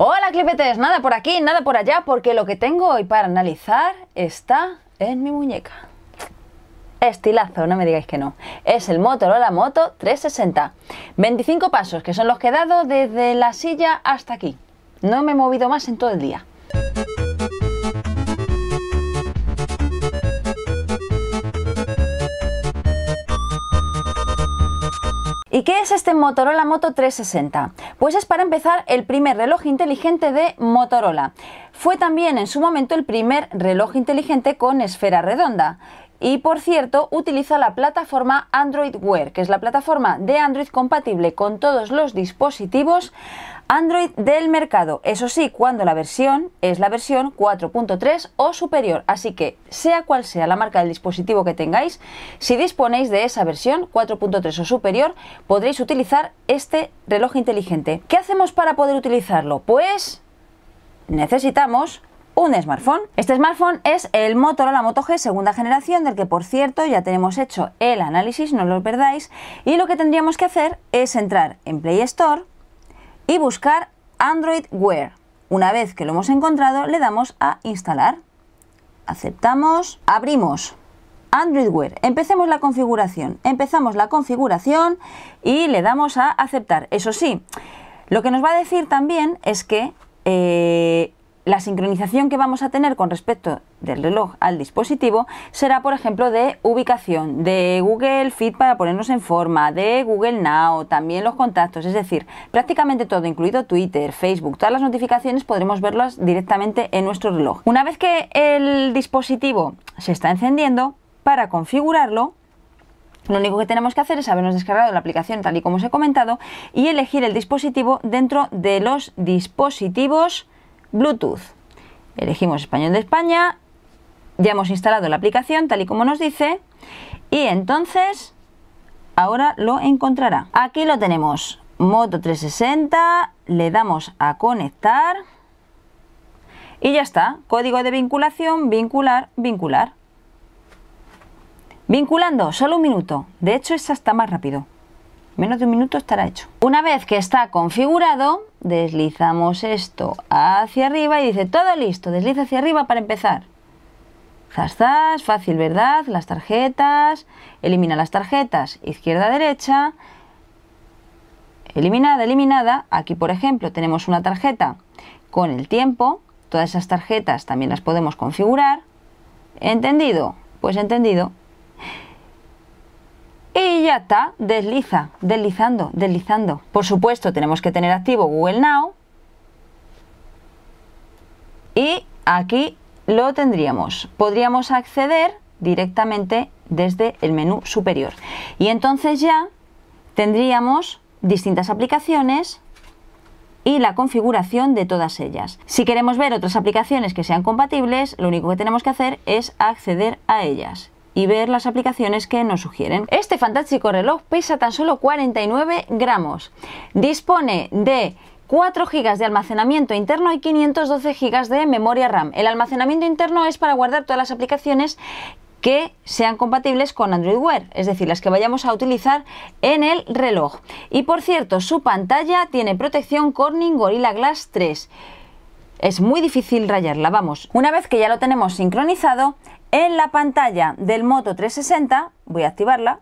Hola clipetes, nada por aquí, nada por allá, porque lo que tengo hoy para analizar está en mi muñeca. Estilazo, no me digáis que no. Es el Motorola Moto 360. 25 pasos, que son los que he dado desde la silla hasta aquí. No me he movido más en todo el día. ¿Y qué es este Motorola Moto 360? Pues es para empezar el primer reloj inteligente de Motorola. Fue también en su momento el primer reloj inteligente con esfera redonda. Y por cierto, utiliza la plataforma Android Wear, que es la plataforma de Android compatible con todos los dispositivos Android del mercado. Eso sí, cuando la versión es la versión 4.3 o superior. Así que, sea cual sea la marca del dispositivo que tengáis, si disponéis de esa versión 4.3 o superior, podréis utilizar este reloj inteligente. ¿Qué hacemos para poder utilizarlo? Pues necesitamos un smartphone. Este smartphone es el Motorola Moto G segunda generación, del que por cierto ya tenemos hecho el análisis, no lo perdáis. Y lo que tendríamos que hacer es entrar en Play Store y buscar Android Wear. Una vez que lo hemos encontrado, le damos a instalar. Aceptamos, abrimos Android Wear. Empecemos la configuración. Empezamos la configuración y le damos a aceptar. Eso sí, lo que nos va a decir también es que eh, la sincronización que vamos a tener con respecto del reloj al dispositivo será, por ejemplo, de ubicación, de Google Fit para ponernos en forma, de Google Now, también los contactos, es decir, prácticamente todo, incluido Twitter, Facebook, todas las notificaciones podremos verlas directamente en nuestro reloj. Una vez que el dispositivo se está encendiendo, para configurarlo, lo único que tenemos que hacer es habernos descargado la aplicación tal y como os he comentado y elegir el dispositivo dentro de los dispositivos Bluetooth. Elegimos español de España, ya hemos instalado la aplicación tal y como nos dice y entonces ahora lo encontrará. Aquí lo tenemos, Moto 360, le damos a conectar y ya está, código de vinculación, vincular, vincular. Vinculando, solo un minuto, de hecho es hasta más rápido menos de un minuto estará hecho. Una vez que está configurado, deslizamos esto hacia arriba y dice todo listo, desliza hacia arriba para empezar. Zas, zas, fácil, ¿verdad? Las tarjetas, elimina las tarjetas, izquierda, derecha, eliminada, eliminada. Aquí, por ejemplo, tenemos una tarjeta con el tiempo, todas esas tarjetas también las podemos configurar. ¿Entendido? Pues entendido y ya está, desliza, deslizando, deslizando. Por supuesto, tenemos que tener activo Google Now y aquí lo tendríamos. Podríamos acceder directamente desde el menú superior. Y entonces ya tendríamos distintas aplicaciones y la configuración de todas ellas. Si queremos ver otras aplicaciones que sean compatibles, lo único que tenemos que hacer es acceder a ellas y ver las aplicaciones que nos sugieren. Este fantástico reloj pesa tan solo 49 gramos. Dispone de 4 GB de almacenamiento interno y 512 GB de memoria RAM. El almacenamiento interno es para guardar todas las aplicaciones que sean compatibles con Android Wear, es decir, las que vayamos a utilizar en el reloj. Y por cierto, su pantalla tiene protección Corning Gorilla Glass 3 es muy difícil rayarla, vamos. Una vez que ya lo tenemos sincronizado, en la pantalla del Moto 360, voy a activarla,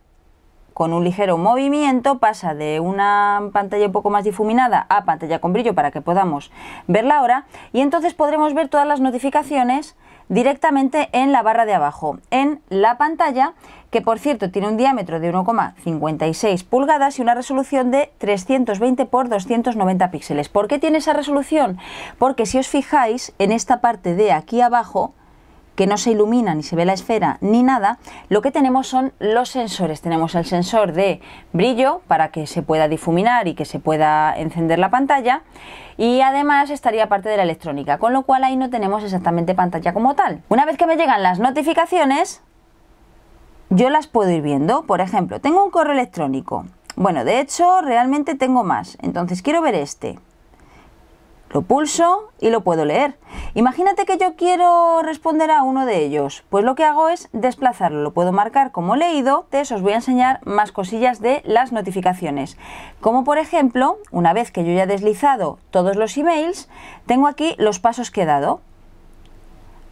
con un ligero movimiento pasa de una pantalla un poco más difuminada a pantalla con brillo para que podamos verla ahora y entonces podremos ver todas las notificaciones directamente en la barra de abajo, en la pantalla que por cierto tiene un diámetro de 1,56 pulgadas y una resolución de 320 x 290 píxeles. ¿Por qué tiene esa resolución? Porque si os fijáis en esta parte de aquí abajo, que no se ilumina ni se ve la esfera ni nada, lo que tenemos son los sensores. Tenemos el sensor de brillo para que se pueda difuminar y que se pueda encender la pantalla y además estaría parte de la electrónica, con lo cual ahí no tenemos exactamente pantalla como tal. Una vez que me llegan las notificaciones, yo las puedo ir viendo. Por ejemplo, tengo un correo electrónico. Bueno, de hecho, realmente tengo más. Entonces quiero ver este. Lo pulso y lo puedo leer. Imagínate que yo quiero responder a uno de ellos. Pues lo que hago es desplazarlo. Lo puedo marcar como leído. De eso os voy a enseñar más cosillas de las notificaciones. Como por ejemplo, una vez que yo ya he deslizado todos los emails, tengo aquí los pasos que he dado.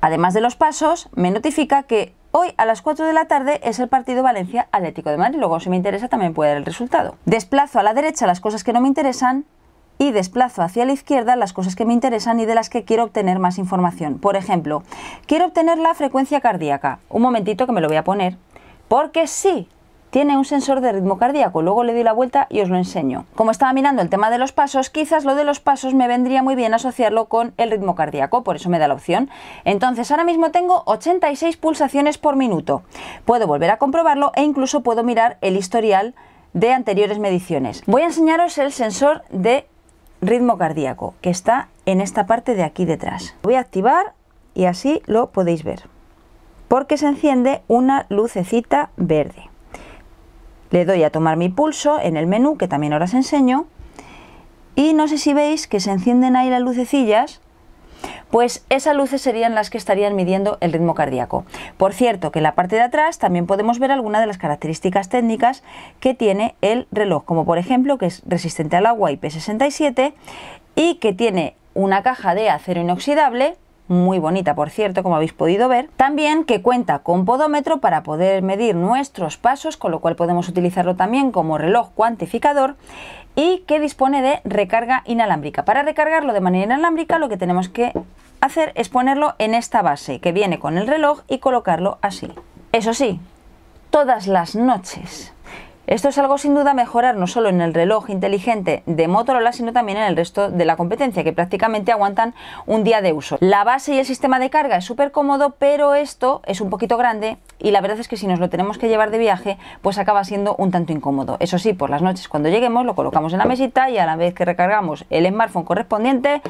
Además de los pasos, me notifica que Hoy a las 4 de la tarde es el partido Valencia Atlético de Madrid. Luego, si me interesa, también puede dar el resultado. Desplazo a la derecha las cosas que no me interesan y desplazo hacia la izquierda las cosas que me interesan y de las que quiero obtener más información. Por ejemplo, quiero obtener la frecuencia cardíaca. Un momentito que me lo voy a poner. Porque sí, tiene un sensor de ritmo cardíaco. Luego le doy la vuelta y os lo enseño. Como estaba mirando el tema de los pasos, quizás lo de los pasos me vendría muy bien asociarlo con el ritmo cardíaco, por eso me da la opción. Entonces, ahora mismo tengo 86 pulsaciones por minuto. Puedo volver a comprobarlo e incluso puedo mirar el historial de anteriores mediciones. Voy a enseñaros el sensor de ritmo cardíaco, que está en esta parte de aquí detrás. Voy a activar y así lo podéis ver. Porque se enciende una lucecita verde. Le doy a tomar mi pulso en el menú, que también ahora os enseño. Y no sé si veis que se encienden ahí las lucecillas pues esas luces serían las que estarían midiendo el ritmo cardíaco. Por cierto, que en la parte de atrás también podemos ver algunas de las características técnicas que tiene el reloj, como por ejemplo que es resistente al agua IP67 y que tiene una caja de acero inoxidable muy bonita por cierto, como habéis podido ver. También que cuenta con podómetro para poder medir nuestros pasos, con lo cual podemos utilizarlo también como reloj cuantificador y que dispone de recarga inalámbrica. Para recargarlo de manera inalámbrica lo que tenemos que hacer es ponerlo en esta base que viene con el reloj y colocarlo así. Eso sí, todas las noches esto es algo sin duda mejorar no solo en el reloj inteligente de Motorola, sino también en el resto de la competencia, que prácticamente aguantan un día de uso. La base y el sistema de carga es súper cómodo, pero esto es un poquito grande y la verdad es que si nos lo tenemos que llevar de viaje, pues acaba siendo un tanto incómodo. Eso sí, por las noches cuando lleguemos lo colocamos en la mesita y a la vez que recargamos el smartphone correspondiente,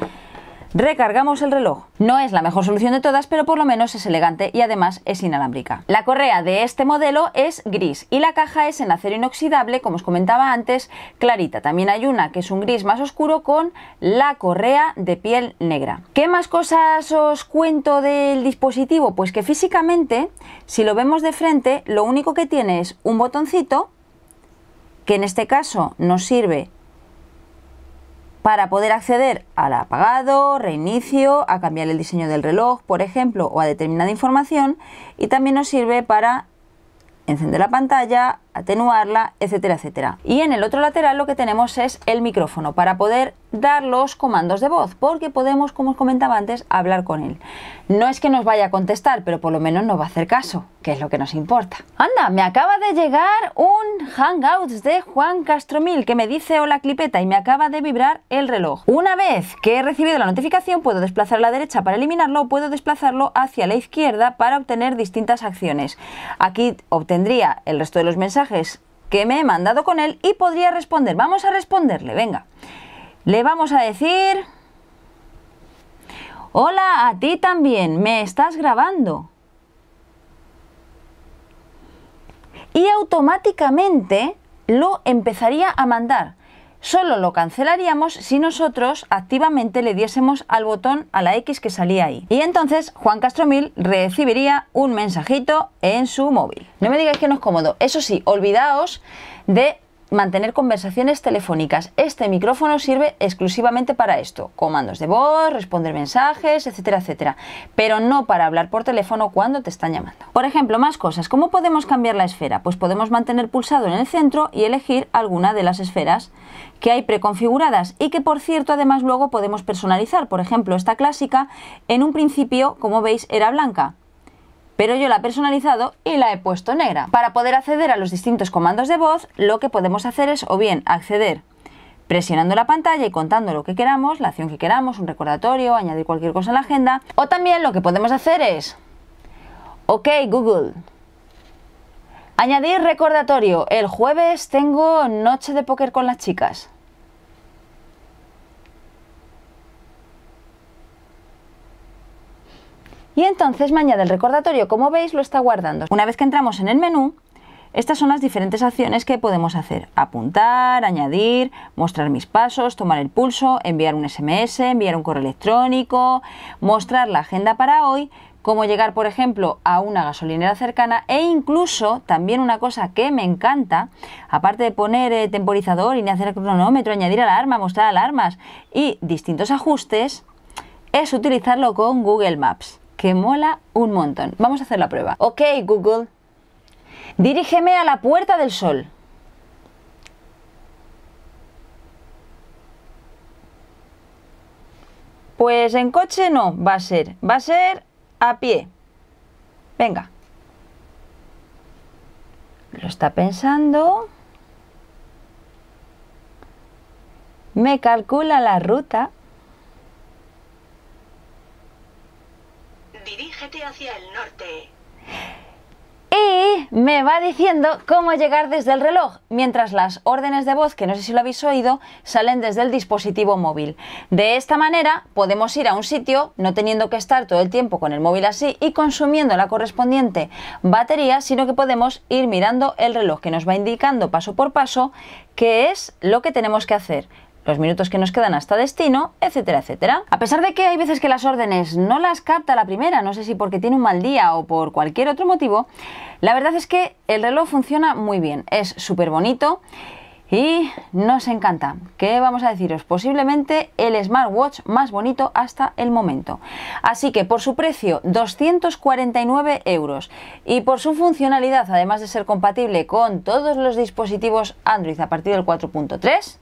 recargamos el reloj. No es la mejor solución de todas, pero por lo menos es elegante y además es inalámbrica. La correa de este modelo es gris y la caja es en acero inoxidable, como os comentaba antes, clarita. También hay una que es un gris más oscuro con la correa de piel negra. ¿Qué más cosas os cuento del dispositivo? Pues que físicamente, si lo vemos de frente, lo único que tiene es un botoncito que en este caso nos sirve para poder acceder al apagado, reinicio, a cambiar el diseño del reloj, por ejemplo, o a determinada información. Y también nos sirve para encender la pantalla, atenuarla, etcétera, etcétera. Y en el otro lateral lo que tenemos es el micrófono para poder dar los comandos de voz, porque podemos, como os comentaba antes, hablar con él. No es que nos vaya a contestar, pero por lo menos nos va a hacer caso, que es lo que nos importa. Anda, me acaba de llegar un Hangouts de Juan Castromil que me dice hola clipeta y me acaba de vibrar el reloj. Una vez que he recibido la notificación, puedo desplazar a la derecha para eliminarlo o puedo desplazarlo hacia la izquierda para obtener distintas acciones. Aquí obtendría el resto de los mensajes que me he mandado con él y podría responder. Vamos a responderle, venga. Le vamos a decir... Hola, a ti también, me estás grabando. Y automáticamente lo empezaría a mandar. Solo lo cancelaríamos si nosotros activamente le diésemos al botón a la X que salía ahí. Y entonces Juan Castromil recibiría un mensajito en su móvil. No me digáis que no es cómodo. Eso sí, olvidaos de mantener conversaciones telefónicas. Este micrófono sirve exclusivamente para esto, comandos de voz, responder mensajes, etcétera, etcétera, pero no para hablar por teléfono cuando te están llamando. Por ejemplo, más cosas, ¿cómo podemos cambiar la esfera? Pues podemos mantener pulsado en el centro y elegir alguna de las esferas que hay preconfiguradas y que por cierto además luego podemos personalizar. Por ejemplo, esta clásica en un principio, como veis, era blanca pero yo la he personalizado y la he puesto negra. Para poder acceder a los distintos comandos de voz, lo que podemos hacer es o bien acceder presionando la pantalla y contando lo que queramos, la acción que queramos, un recordatorio, añadir cualquier cosa en la agenda, o también lo que podemos hacer es, ok Google, añadir recordatorio, el jueves tengo noche de póker con las chicas. y entonces me añade el recordatorio, como veis lo está guardando. Una vez que entramos en el menú, estas son las diferentes acciones que podemos hacer. Apuntar, añadir, mostrar mis pasos, tomar el pulso, enviar un SMS, enviar un correo electrónico, mostrar la agenda para hoy, cómo llegar, por ejemplo, a una gasolinera cercana e incluso también una cosa que me encanta, aparte de poner eh, temporizador y hacer cronómetro, añadir alarma, mostrar alarmas y distintos ajustes, es utilizarlo con Google Maps que mola un montón. Vamos a hacer la prueba. Ok, Google, dirígeme a la Puerta del Sol. Pues en coche no va a ser, va a ser a pie. Venga. Lo está pensando. Me calcula la ruta. hacia el norte. Y me va diciendo cómo llegar desde el reloj, mientras las órdenes de voz, que no sé si lo habéis oído, salen desde el dispositivo móvil. De esta manera podemos ir a un sitio no teniendo que estar todo el tiempo con el móvil así y consumiendo la correspondiente batería, sino que podemos ir mirando el reloj que nos va indicando paso por paso qué es lo que tenemos que hacer los minutos que nos quedan hasta destino, etcétera, etcétera. A pesar de que hay veces que las órdenes no las capta la primera, no sé si porque tiene un mal día o por cualquier otro motivo, la verdad es que el reloj funciona muy bien, es súper bonito y nos encanta. ¿Qué vamos a deciros? Posiblemente el smartwatch más bonito hasta el momento. Así que por su precio, 249 euros, y por su funcionalidad, además de ser compatible con todos los dispositivos Android a partir del 4.3,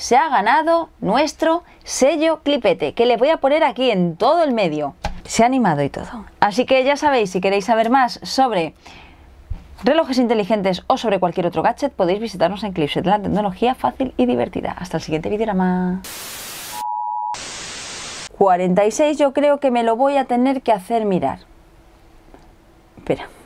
se ha ganado nuestro sello clipete, que le voy a poner aquí en todo el medio. Se ha animado y todo. Así que ya sabéis, si queréis saber más sobre relojes inteligentes o sobre cualquier otro gadget, podéis visitarnos en Clipset, la tecnología fácil y divertida. Hasta el siguiente vídeo más 46 yo creo que me lo voy a tener que hacer mirar. Espera.